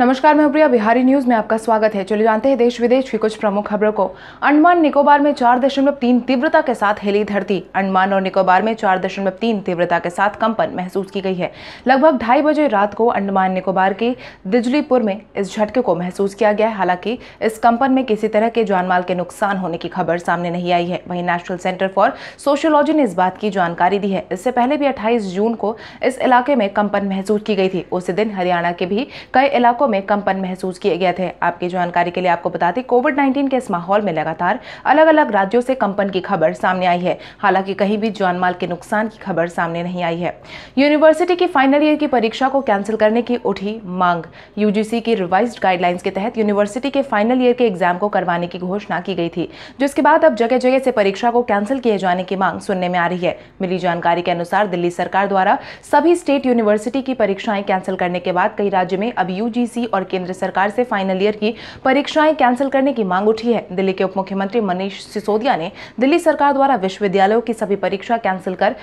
नमस्कार मैं प्रिया बिहारी न्यूज में आपका स्वागत है चलिए जानते हैं देश विदेश की कुछ प्रमुख खबरों को अंडमान निकोबार में चार दशमलव तीन तीव्रता के साथ हिली धरती अंडमान और निकोबार में चार दशमलव तीन तीव्रता के साथ कंपन महसूस की गई है लगभग ढाई बजे रात को अंडमान निकोबार के दिजलीपुर में इस झटके को महसूस किया गया है हालांकि इस कंपन में किसी तरह के जानमाल के नुकसान होने की खबर सामने नहीं आई है वहीं नेशनल सेंटर फॉर सोशोलॉजी ने इस बात की जानकारी दी है इससे पहले भी अट्ठाईस जून को इस इलाके में कंपन महसूस की गई थी उसी दिन हरियाणा के भी कई इलाकों में कंपन महसूस किए गए थे आपकी जानकारी के लिए आपको बता दें कोविड 19 के इस माहौल में लगातार अलग अलग राज्यों से कंपन की खबर सामने आई है हालांकि कहीं भी जान माल के नुकसान की खबर सामने नहीं आई है यूनिवर्सिटी की फाइनल ईयर की परीक्षा को कैंसिल करने की उठी मांग यूजीसी की रिवाइज गाइडलाइंस के तहत यूनिवर्सिटी के फाइनल ईयर के एग्जाम को करवाने की घोषणा की गई थी जिसके बाद अब जगह जगह से परीक्षा को कैंसिल किए जाने की मांग सुनने में आ रही है मिली जानकारी के अनुसार दिल्ली सरकार द्वारा सभी स्टेट यूनिवर्सिटी की परीक्षाएं कैंसिल करने के बाद कई राज्य में अब यूजीसी सी और केंद्र सरकार से फाइनल ईयर की परीक्षाएं कैंसिल करने की मांग उठी है दिल्ली के उप मुख्यमंत्री मनीष सिसोदिया ने दिल्ली सरकार द्वारा विश्वविद्यालयों की सभी परीक्षा कैंसिल कर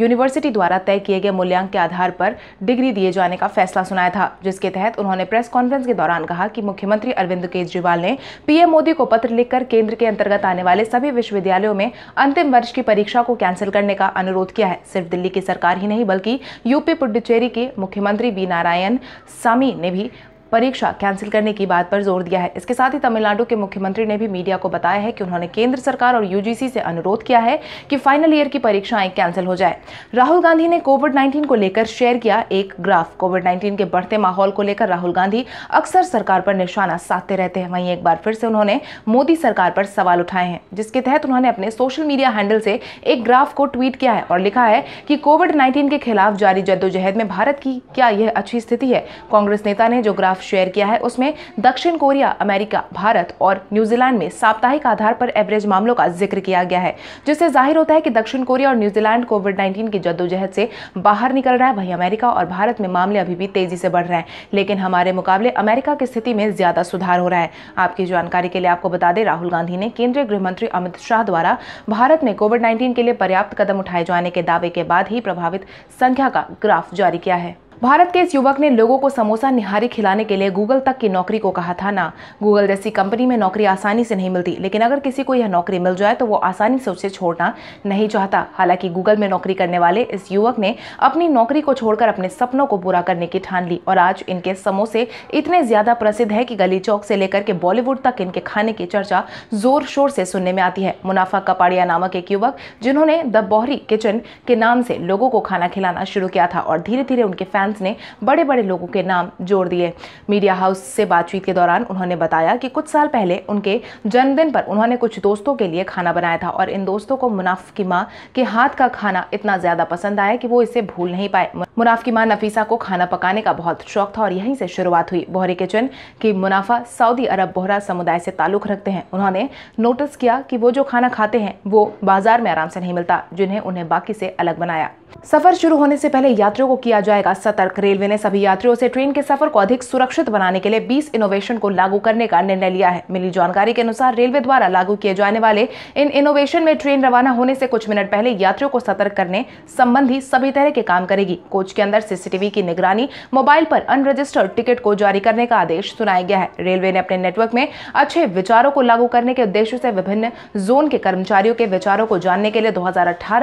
यूनिवर्सिटी द्वारा तय किए गए मूल्यांक के आधार पर डिग्री दिए जाने का फैसला सुनाया था जिसके तहत उन्होंने प्रेस कॉन्फ्रेंस के दौरान कहा कि मुख्यमंत्री अरविंद केजरीवाल ने पीएम मोदी को पत्र लिखकर केंद्र के अंतर्गत आने वाले सभी विश्वविद्यालयों में अंतिम वर्ष की परीक्षा को कैंसिल करने का अनुरोध किया है सिर्फ दिल्ली की सरकार ही नहीं बल्कि यूपी पुडुचेरी के मुख्यमंत्री बी नारायण सामी ने भी परीक्षा कैंसिल करने की बात पर जोर दिया है इसके साथ ही तमिलनाडु के मुख्यमंत्री ने भी मीडिया को बताया है कि उन्होंने केंद्र सरकार और यूजीसी से अनुरोध किया है कि फाइनल ईयर की परीक्षाएं कैंसिल हो जाए राहुल गांधी ने कोविड नाइन्टीन को लेकर शेयर किया एक ग्राफ कोविड नाइन्टीन के बढ़ते माहौल को लेकर राहुल गांधी अक्सर सरकार पर निशाना साधते रहते हैं वहीं एक बार फिर से उन्होंने मोदी सरकार पर सवाल उठाए हैं जिसके तहत उन्होंने अपने सोशल मीडिया हैंडल से एक ग्राफ को ट्वीट किया है और लिखा है कि कोविड नाइन्टीन के खिलाफ जारी जद्दोजहद में भारत की क्या यह अच्छी स्थिति है कांग्रेस नेता ने जो ग्राफ शेयर किया है उसमें दक्षिण कोरिया अमेरिका भारत और न्यूजीलैंड में साप्ताहिक आधार पर एवरेज मामलों का जिक्र किया गया है जिससे जाहिर होता है कि दक्षिण कोरिया और न्यूजीलैंड कोविड नाइन्टीन की जद्दोजहद से बाहर निकल रहा है वहीं अमेरिका और भारत में मामले अभी भी तेजी से बढ़ रहे हैं लेकिन हमारे मुकाबले अमेरिका की स्थिति में ज्यादा सुधार हो रहा है आपकी जानकारी के लिए आपको बता दें राहुल गांधी ने केंद्रीय गृह मंत्री अमित शाह द्वारा भारत में कोविड नाइन्टीन के लिए पर्याप्त कदम उठाए जाने के दावे के बाद ही प्रभावित संख्या का ग्राफ जारी किया है भारत के इस युवक ने लोगों को समोसा निहारी खिलाने के लिए गूगल तक की नौकरी को कहा था ना गूगल जैसी कंपनी में नौकरी आसानी से नहीं मिलती लेकिन अगर किसी को यह नौकरी मिल जाए तो वो आसानी से उसे छोड़ना नहीं चाहता हालांकि गूगल में नौकरी करने वाले इस युवक ने अपनी नौकरी को छोड़कर अपने सपनों को पूरा करने की ठान ली और आज इनके समोसे इतने ज़्यादा प्रसिद्ध है कि गली चौक से लेकर के बॉलीवुड तक इनके खाने की चर्चा जोर शोर से सुनने में आती है मुनाफा कपाड़िया नामक एक युवक जिन्होंने द बोहरी किचन के नाम से लोगों को खाना खिलाना शुरू किया था और धीरे धीरे उनके फैन फैंस ने बड़े बड़े लोगों के नाम जोड़ दिए मीडिया हाउस से बातचीत के दौरान उन्होंने बताया कि कुछ साल पहले उनके जन्मदिन पर उन्होंने कुछ दोस्तों के लिए खाना बनाया था और इन दोस्तों को मुनाफ की माँ के हाथ का खाना इतना ज़्यादा पसंद आया कि वो इसे भूल नहीं पाए मुनाफ की माँ नफीसा को खाना पकाने का बहुत शौक था और यहीं से शुरुआत हुई बोहरे किचन की मुनाफा सऊदी अरब बोहरा समुदाय से ताल्लुक़ रखते हैं उन्होंने नोटिस किया कि वो जो खाना खाते हैं वो बाजार में आराम से नहीं मिलता जिन्हें उन्हें बाकी से अलग बनाया सफर शुरू होने से पहले यात्रियों को किया जाएगा सतर्क रेलवे ने सभी यात्रियों से ट्रेन के सफर को अधिक सुरक्षित बनाने के लिए 20 इनोवेशन को लागू करने का निर्णय लिया है मिली जानकारी के अनुसार रेलवे द्वारा लागू किए जाने वाले इन इनोवेशन में ट्रेन रवाना होने से कुछ मिनट पहले यात्रियों को सतर्क करने संबंधी सभी तरह के काम करेगी कोच के अंदर सीसीटीवी की निगरानी मोबाइल पर अनरजिस्टर्ड टिकट को जारी करने का आदेश सुनाया गया है रेलवे ने अपने नेटवर्क में अच्छे विचारों को लागू करने के उद्देश्य से विभिन्न जोन के कर्मचारियों के विचारों को जानने के लिए दो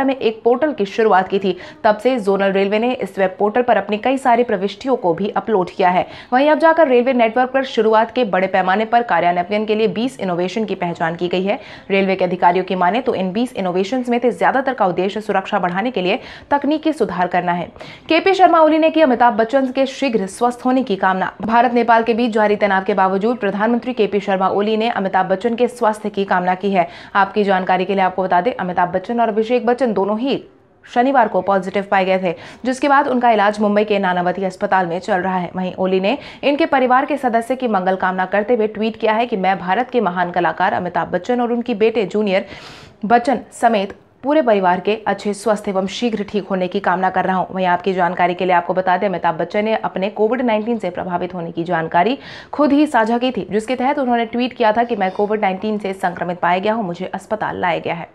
में एक पोर्टल की शुरुआत की थी तब से जोनल रेलवे ने इस वेब पोर्टल पर अपनी कई सारी प्रविष्टियों को भी अपलोड किया है वहीं अब जाकर रेलवे नेटवर्क पर शुरुआत के बड़े पैमाने पर कार्यान्वयन के लिए 20 इनोवेशन की पहचान की गई है रेलवे के अधिकारियों की माने तो इन 20 इनोवेशन में से ज्यादातर का उद्देश्य सुरक्षा बढ़ाने के लिए तकनीकी सुधार करना है केपी शर्मा ओली ने की अमिताभ बच्चन के शीघ्र स्वस्थ होने की कामना भारत नेपाल के बीच जारी तनाव के बावजूद प्रधानमंत्री केपी शर्मा ओली ने अमिताभ बच्चन के स्वास्थ्य की कामना की है आपकी जानकारी के लिए आपको बता दें अमिताभ बच्चन और अभिषेक बच्चन दोनों ही शनिवार को पॉजिटिव पाए गए थे जिसके बाद उनका इलाज मुंबई के नानावती अस्पताल में चल रहा है वहीं ओली ने इनके परिवार के सदस्य की मंगल कामना करते हुए ट्वीट किया है कि मैं भारत के महान कलाकार अमिताभ बच्चन और उनकी बेटे जूनियर बच्चन समेत पूरे परिवार के अच्छे स्वस्थ एवं शीघ्र ठीक होने की कामना कर रहा हूं वहीं आपकी जानकारी के लिए आपको बता दें अमिताभ बच्चन ने अपने कोविड 19 से प्रभावित होने की जानकारी खुद ही साझा की थी जिसके तहत उन्होंने ट्वीट किया था कि मैं कोविड 19 से संक्रमित पाया गया हूं मुझे अस्पताल लाया गया है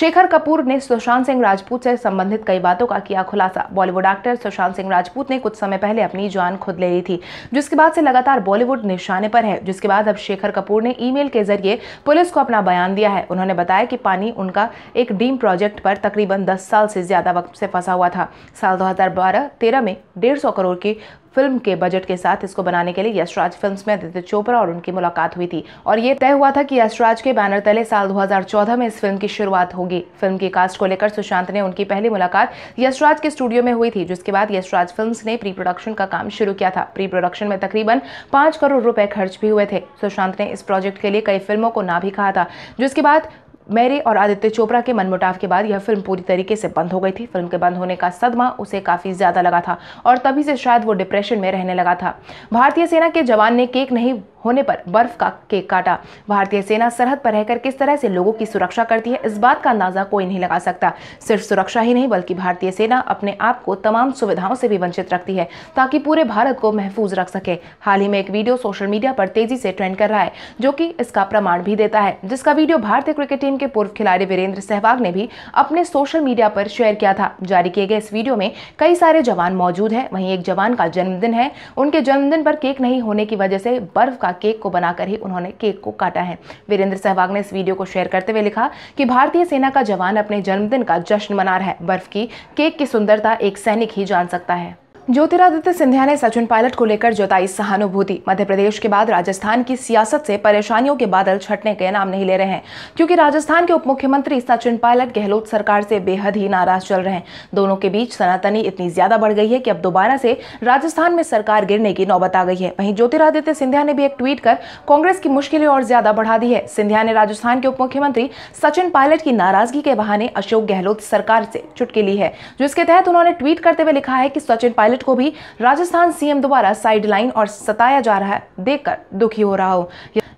शेखर कपूर ने सुशांत सिंह राजपूत से संबंधित कई बातों का किया खुलासा बॉलीवुड एक्टर सुशांत सिंह राजपूत ने कुछ समय पहले अपनी जान खुद ले ली थी जिसके बाद से लगातार बॉलीवुड निशाने पर है जिसके बाद अब शेखर कपूर ने ई के जरिए पुलिस को अपना बयान दिया है उन्होंने बताया कि पानी उनका एक डीम प्रोजेक्ट पर तकरीबन 10 साल से ज़्यादा वक्त से फंसा हुआ था साल 2012-13 में 150 करोड़ की फिल्म के बजट के साथ इसको बनाने के लिए यशराज फिल्म्स में आदित्य चोपड़ा और उनकी मुलाकात हुई थी और ये तय हुआ था कि यशराज के बैनर तले साल 2014 में इस फिल्म की शुरुआत होगी फिल्म की कास्ट को लेकर सुशांत ने उनकी पहली मुलाकात यशराज के स्टूडियो में हुई थी जिसके बाद यशराज फिल्म ने प्री प्रोडक्शन का काम शुरू किया था प्री प्रोडक्शन में तकरीबन पांच करोड़ रुपए खर्च भी हुए थे सुशांत ने इस प्रोजेक्ट के लिए कई फिल्मों को ना भी कहा था जिसके बाद मैरी और आदित्य चोपड़ा के मनमुटाव के बाद यह फिल्म पूरी तरीके से बंद हो गई थी फिल्म के बंद होने का सदमा उसे काफ़ी ज़्यादा लगा था और तभी से शायद वो डिप्रेशन में रहने लगा था भारतीय सेना के जवान ने केक नहीं होने पर बर्फ का केक काटा भारतीय सेना सरहद पर रहकर किस तरह से लोगों की सुरक्षा करती है इस बात का अंदाजा कोई नहीं लगा सकता सिर्फ सुरक्षा ही नहीं बल्कि भारतीय सेना अपने आप को तमाम सुविधाओं से भी वंचित रखती है ताकि पूरे भारत को महफूज रख सके हाल ही में एक वीडियो सोशल मीडिया पर तेजी से ट्रेंड कर रहा है जो कि इसका प्रमाण भी देता है जिसका वीडियो भारतीय क्रिकेट टीम के पूर्व खिलाड़ी वीरेंद्र सहवाग ने भी अपने सोशल मीडिया पर शेयर किया था जारी किए गए इस वीडियो में कई सारे जवान मौजूद हैं वहीं एक जवान का जन्मदिन है उनके जन्मदिन पर केक नहीं होने की वजह से बर्फ का केक को बनाकर ही उन्होंने केक को काटा है वीरेंद्र सहवाग ने इस वीडियो को शेयर करते हुए लिखा कि भारतीय सेना का जवान अपने जन्मदिन का जश्न मना रहा है बर्फ की केक की सुंदरता एक सैनिक ही जान सकता है ज्योतिरादित्य सिंधिया ने सचिन पायलट को लेकर जताई सहानुभूति मध्य प्रदेश के बाद राजस्थान की सियासत से परेशानियों के बादल छटने के नाम नहीं ले रहे हैं क्योंकि राजस्थान के उप मुख्यमंत्री सचिन पायलट गहलोत सरकार से बेहद ही नाराज चल रहे हैं दोनों के बीच सनातनी इतनी ज्यादा बढ़ गई है कि अब दोबारा से राजस्थान में सरकार गिरने की नौबत आ गई है वहीं ज्योतिरादित्य सिंधिया ने भी एक ट्वीट कर कांग्रेस की मुश्किलें और ज्यादा बढ़ा दी है सिंधिया ने राजस्थान के उप मुख्यमंत्री सचिन पायलट की नाराजगी के बहाने अशोक गहलोत सरकार से चुटकी ली है जिसके तहत उन्होंने ट्वीट करते हुए लिखा है कि सचिन पायलट पायलट को भी राजस्थान सीएम द्वारा साइडलाइन और सताया जा रहा है देखकर दुखी हो रहा हो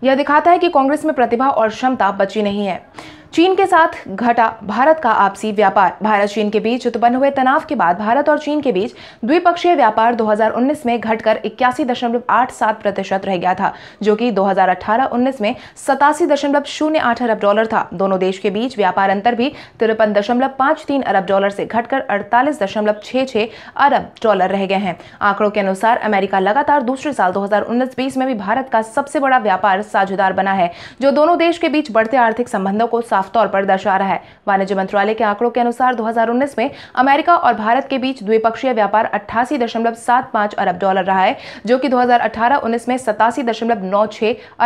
यह दिखाता है कि कांग्रेस में प्रतिभा और क्षमता बची नहीं है चीन के साथ घटा भारत का आपसी व्यापार भारत चीन के बीच उत्पन्न हुए तनाव के बाद भारत और चीन के बीच द्विपक्षीय व्यापार 2019 में घटकर इक्यासी दशमलव आठ सात प्रतिशत रह गया था जो कि 2018-19 में सतासी दशमलव शून्य आठ अरब डॉलर था दोनों देश के बीच व्यापार अंतर भी तिरपन दशमलव पाँच तीन अरब डॉलर से घटकर अड़तालीस दशमलव छह छह अरब डॉलर रह गए हैं आंकड़ों के अनुसार अमेरिका लगातार दूसरे साल दो हजार में भी भारत का सबसे बड़ा व्यापार साझेदार बना है जो दोनों देश के बीच बढ़ते आर्थिक संबंधों को साफ साफ तौर पर दर्शा रहा है वाणिज्य मंत्रालय के आंकड़ों के अनुसार 2019 में अमेरिका और भारत के बीच द्विपक्षीय व्यापार अट्ठासी अरब डॉलर रहा है जो कि 2018-19 में सतासी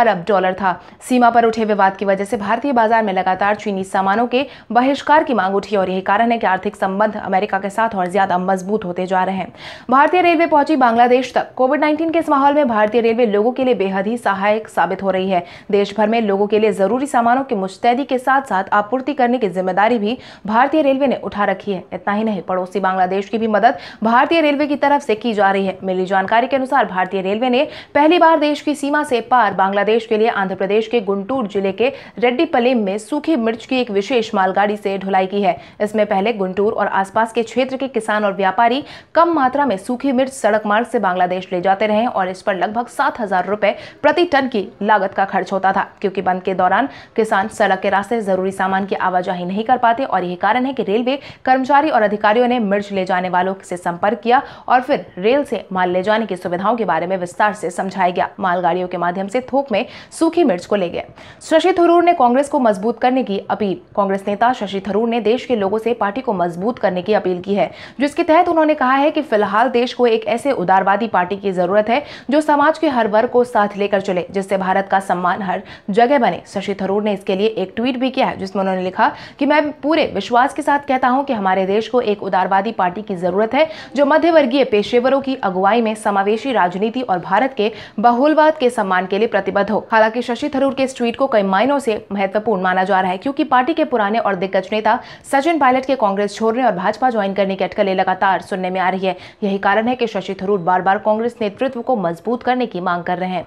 अरब डॉलर था सीमा पर उठे विवाद की वजह से भारतीय बाजार में लगातार चीनी सामानों के बहिष्कार की मांग उठी और यही कारण है कि आर्थिक संबंध अमेरिका के साथ और ज्यादा मजबूत होते जा रहे हैं भारतीय रेलवे पहुंची बांग्लादेश तक कोविड नाइन्टीन के इस माहौल में भारतीय रेलवे लोगों के लिए बेहद ही सहायक साबित हो रही है देश भर में लोगों के लिए जरूरी सामानों की मुस्तैदी के साथ साथ साथ आपूर्ति करने की जिम्मेदारी भी भारतीय रेलवे ने उठा रखी है इतना ही नहीं पड़ोसी बांग्लादेश की भी मदद भारतीय रेलवे की तरफ से की जा रही है मिली जानकारी के अनुसार भारतीय रेलवे ने पहली बार देश की सीमा से पार बांग्लादेश के लिए आंध्र प्रदेश के गुंटूर जिले के रेड्डीपलेम में सूखी मिर्च की एक विशेष मालगाड़ी से ढुलाई की है इसमें पहले गुंटूर और आसपास के क्षेत्र के किसान और व्यापारी कम मात्रा में सूखी मिर्च सड़क मार्ग से बांग्लादेश ले जाते रहे और इस पर लगभग सात हजार रुपए प्रति टन की लागत का खर्च होता था क्योंकि बंद के दौरान किसान सड़क के रास्ते जरूरी सामान की आवाजाही नहीं कर पाते और यही कारण है कि रेलवे कर्मचारी और अधिकारियों ने मिर्च ले जाने वालों से संपर्क किया और फिर रेल से माल ले जाने की सुविधाओं के बारे में विस्तार से समझाया गया मालगाड़ियों के माध्यम से थोक में सूखी मिर्च को ले गया शशि थरूर ने कांग्रेस को मजबूत करने की अपील कांग्रेस नेता शशि थरूर ने देश के लोगों से पार्टी को मजबूत करने की अपील की है जिसके तहत उन्होंने कहा है कि फिलहाल देश को एक ऐसे उदारवादी पार्टी की जरूरत है जो समाज के हर वर्ग को साथ लेकर चले जिससे भारत का सम्मान हर जगह बने शशि थरूर ने इसके लिए एक ट्वीट भी किया किया है जिसमें उन्होंने लिखा कि मैं पूरे विश्वास के साथ कहता हूं कि हमारे देश को एक उदारवादी पार्टी की जरूरत है जो मध्यवर्गीय पेशेवरों की अगुवाई में समावेशी राजनीति और भारत के बहुलवाद के सम्मान के लिए प्रतिबद्ध हो हालांकि शशि थरूर के इस ट्वीट को कई मायनों से महत्वपूर्ण माना जा रहा है क्योंकि पार्टी के पुराने और दिग्गज नेता सचिन पायलट के कांग्रेस छोड़ने और भाजपा ज्वाइन करने की अटकलें लगातार सुनने में आ रही है यही कारण है कि शशि थरूर बार बार कांग्रेस नेतृत्व को मजबूत करने की मांग कर रहे हैं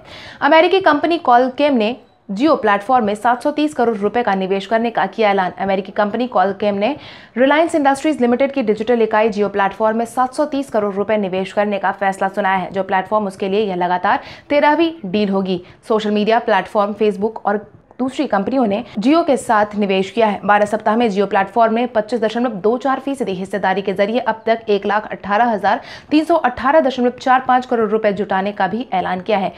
अमेरिकी कंपनी कॉलकेम ने जियो प्लेटफॉर्म में 730 करोड़ रुपए का निवेश करने का किया ऐलान अमेरिकी कंपनी कॉलकेम ने रिलायंस इंडस्ट्रीज लिमिटेड की डिजिटल इकाई जियो प्लेटफॉर्म में 730 करोड़ रुपए निवेश करने का फैसला सुनाया है जो प्लेटफॉर्म उसके लिए यह लगातार तेरहवीं डील होगी सोशल मीडिया प्लेटफॉर्म फेसबुक और दूसरी कंपनियों ने जियो के साथ निवेश किया है बारह सप्ताह में जियो प्लेटफॉर्म ने पच्चीस दशमलव दो चार फीसदी हिस्सेदारी के जरिए अब तक एक लाख अठारह हजार तीन सौ अठारह दशमलव चार पाँच करोड़ रुपए जुटाने का भी ऐलान किया है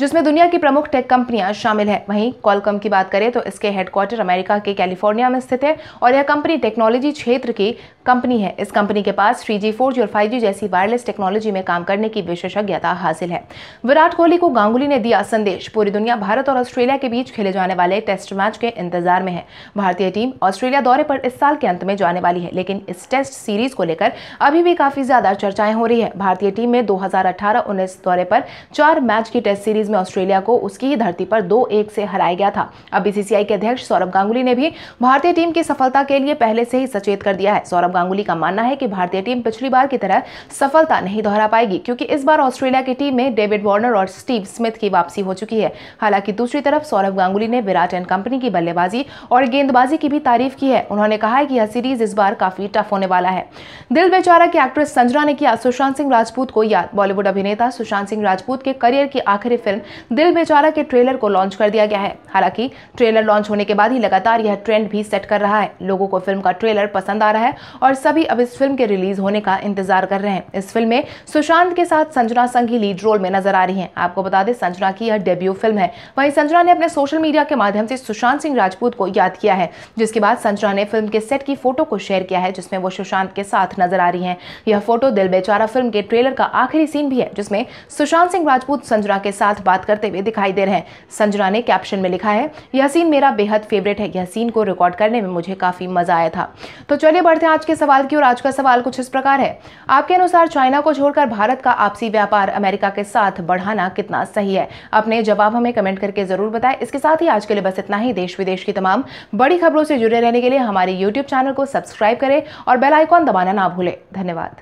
जिसमें दुनिया की प्रमुख टेक कंपनियां शामिल है वहीं कॉलकम की बात करें तो इसके हेडक्वार्टर अमेरिका के कैलिफोर्निया में स्थित है और यह कंपनी टेक्नोलॉजी क्षेत्र की कंपनी है इस कंपनी के पास थ्री जी फोर जी और फाइव जी जैसी वायरलेस टेक्नोलॉजी में काम करने की विशेषज्ञता हासिल है विराट कोहली को गांगुली ने दिया संदेश पूरी दुनिया भारत और ऑस्ट्रेलिया के बीच खेले जाने वाले वाले टेस्ट मैच के इंतजार में है भारतीय टीम ऑस्ट्रेलिया दौरे पर इस साल के अंत में जाने वाली है लेकिन इस टेस्ट सीरीज को लेकर अभी भी काफी ज्यादा चर्चाएं हो रही है भारतीय टीम में 2018-19 दौरे पर चार मैच की टेस्ट सीरीज में ऑस्ट्रेलिया को उसकी ही धरती पर दो एक से हराया गया था अब बीसीसीआई के अध्यक्ष सौरभ गांगुली ने भी भारतीय टीम की सफलता के लिए पहले से ही सचेत कर दिया है सौरभ गांगुली का मानना है कि भारतीय टीम पिछली बार की तरह सफलता नहीं दोहरा पाएगी क्योंकि इस बार ऑस्ट्रेलिया की टीम में डेविड वार्नर और स्टीव स्मिथ की वापसी हो चुकी है हालांकि दूसरी तरफ सौरभ गांगुली ने विराट एंड कंपनी की बल्लेबाजी और गेंदबाजी की भी तारीफ की है उन्होंने कहा है कि यह सीरीज इस बार काफी टफ होने वाला है दिल बेचारा की एक्ट्रेस संजना ने किया सुशांत सिंह राजपूत को याद बॉलीवुड अभिनेता सुशांत सिंह राजपूत के करियर की आखिरी फिल्म दिल बेचारा के ट्रेलर को लॉन्च कर दिया गया है हालांकि ट्रेलर लॉन्च होने के बाद ही लगातार यह ट्रेंड भी सेट कर रहा है लोगों को फिल्म का ट्रेलर पसंद आ रहा है और सभी अब इस फिल्म के रिलीज होने का इंतजार कर रहे हैं इस फिल्म में सुशांत के साथ संजना संघ ही लीड रोल में नजर आ रही है आपको बता दें संजना की यह डेब्यू फिल्म है वहीं संजना ने अपने सोशल मीडिया के माध्यम से सुशांत सिंह राजपूत को याद किया है जिसके बाद संचना ने फिल्म के सेट की फोटो को शेयर किया है जिसमें वो सुशांत के साथ नजर आ रही है यह फोटो दिल बेचारा फिल्म के ट्रेलर का आखिरी सीन भी है जिसमें सुशांत सिंह राजपूत संजना के साथ बात करते हुए दिखाई दे रहे हैं संजना ने कैप्शन में लिखा है यह सीन मेरा बेहद फेवरेट है यह सीन को रिकॉर्ड करने में मुझे काफी मजा आया था तो चलिए बढ़ते हैं आज के सवाल की और आज का सवाल कुछ इस प्रकार है आपके अनुसार चाइना को छोड़कर भारत का आपसी व्यापार अमेरिका के साथ बढ़ाना कितना सही है अपने जवाब हमें कमेंट करके जरूर बताएं इसके साथ ही आज के लिए बस इतना ही देश विदेश की तमाम बड़ी खबरों से जुड़े रहने के लिए हमारे यूट्यूब चैनल को सब्सक्राइब करें और बेल आइकॉन दबाना ना भूलें धन्यवाद